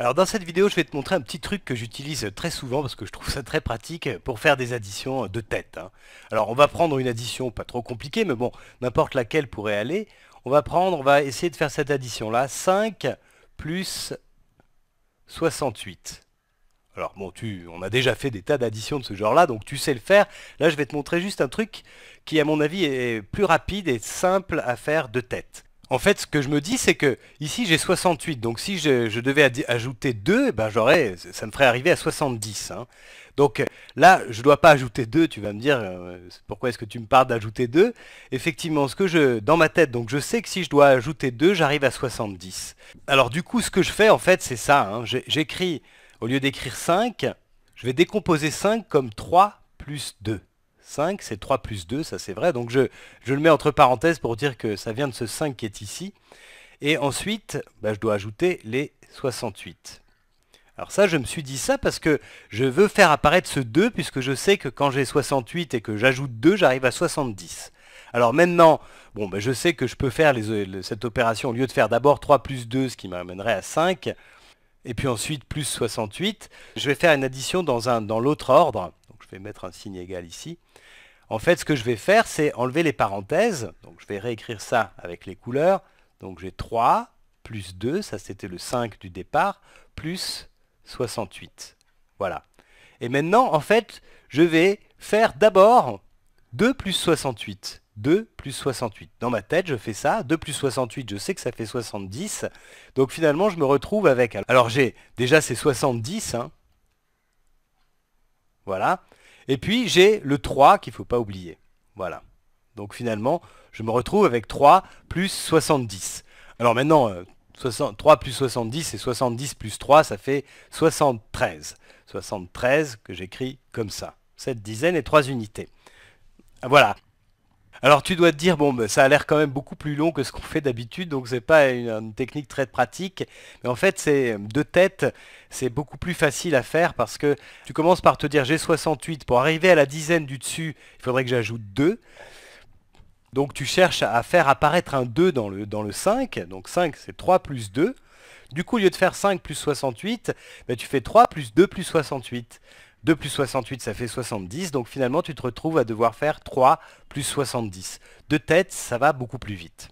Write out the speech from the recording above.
Alors dans cette vidéo, je vais te montrer un petit truc que j'utilise très souvent parce que je trouve ça très pratique pour faire des additions de tête. Hein. Alors on va prendre une addition pas trop compliquée, mais bon, n'importe laquelle pourrait aller. On va prendre, on va essayer de faire cette addition-là. 5 plus 68. Alors bon, tu, on a déjà fait des tas d'additions de ce genre-là, donc tu sais le faire. Là, je vais te montrer juste un truc qui, à mon avis, est plus rapide et simple à faire de tête. En fait, ce que je me dis, c'est que ici j'ai 68, donc si je, devais ajouter 2, eh ben ça me ferait arriver à 70. Hein. Donc là, je ne dois pas ajouter 2, tu vas me dire, euh, pourquoi est-ce que tu me parles d'ajouter 2 Effectivement, ce que je, dans ma tête, donc je sais que si je dois ajouter 2, j'arrive à 70. Alors du coup, ce que je fais, en fait, c'est ça. Hein. J'écris, au lieu d'écrire 5, je vais décomposer 5 comme 3 plus 2. 5, c'est 3 plus 2, ça c'est vrai. Donc je, le mets entre parenthèses pour dire que ça vient de ce 5 qui est ici. Et ensuite, bah, je dois ajouter les 68. Alors ça, je me suis dit ça parce que je veux faire apparaître ce 2, puisque je sais que quand j'ai 68 et que j'ajoute 2, j'arrive à 70. Alors maintenant, bon, bah, je sais que je peux faire les, cette opération au lieu de faire d'abord 3 plus 2, ce qui m'amènerait à 5, et puis ensuite plus 68. Je vais faire une addition dans, un, dans l'autre ordre je vais mettre un signe égal ici. En fait, ce que je vais faire, c'est enlever les parenthèses. Donc, je vais réécrire ça avec les couleurs. Donc, j'ai 3 plus 2, ça c'était le 5 du départ, plus 68. Voilà. Et maintenant, en fait, je vais faire d'abord 2 plus 68. 2 plus 68. Dans ma tête, je fais ça. 2 plus 68, je sais que ça fait 70. Donc finalement, je me retrouve avec... Alors j'ai déjà ces 70. Hein. Voilà. Et puis j'ai le 3 qu'il ne faut pas oublier. Voilà. Donc finalement, je me retrouve avec 3 plus 70. Alors maintenant, 3 euh, plus 70 et 70 plus 3, ça fait 73. 73 que j'écris comme ça. Cette dizaine et 3 unités. Voilà. Alors tu dois te dire, bon, ben, ça a l'air quand même beaucoup plus long que ce qu'on fait d'habitude, donc n'est pas une, technique très pratique. Mais en fait, c'est de tête, c'est beaucoup plus facile à faire parce que tu commences par te dire j'ai 68, pour arriver à la dizaine du dessus, il faudrait que j'ajoute 2. Donc tu cherches à faire apparaître un 2 dans le, dans le 5, donc 5 c'est 3 plus 2. Du coup, au lieu de faire 5 plus 68, ben, tu fais 3 plus 2 plus 68. 2 plus 68, ça fait 70. Donc finalement, tu te retrouves à devoir faire 3 plus 70. De tête, ça va beaucoup plus vite.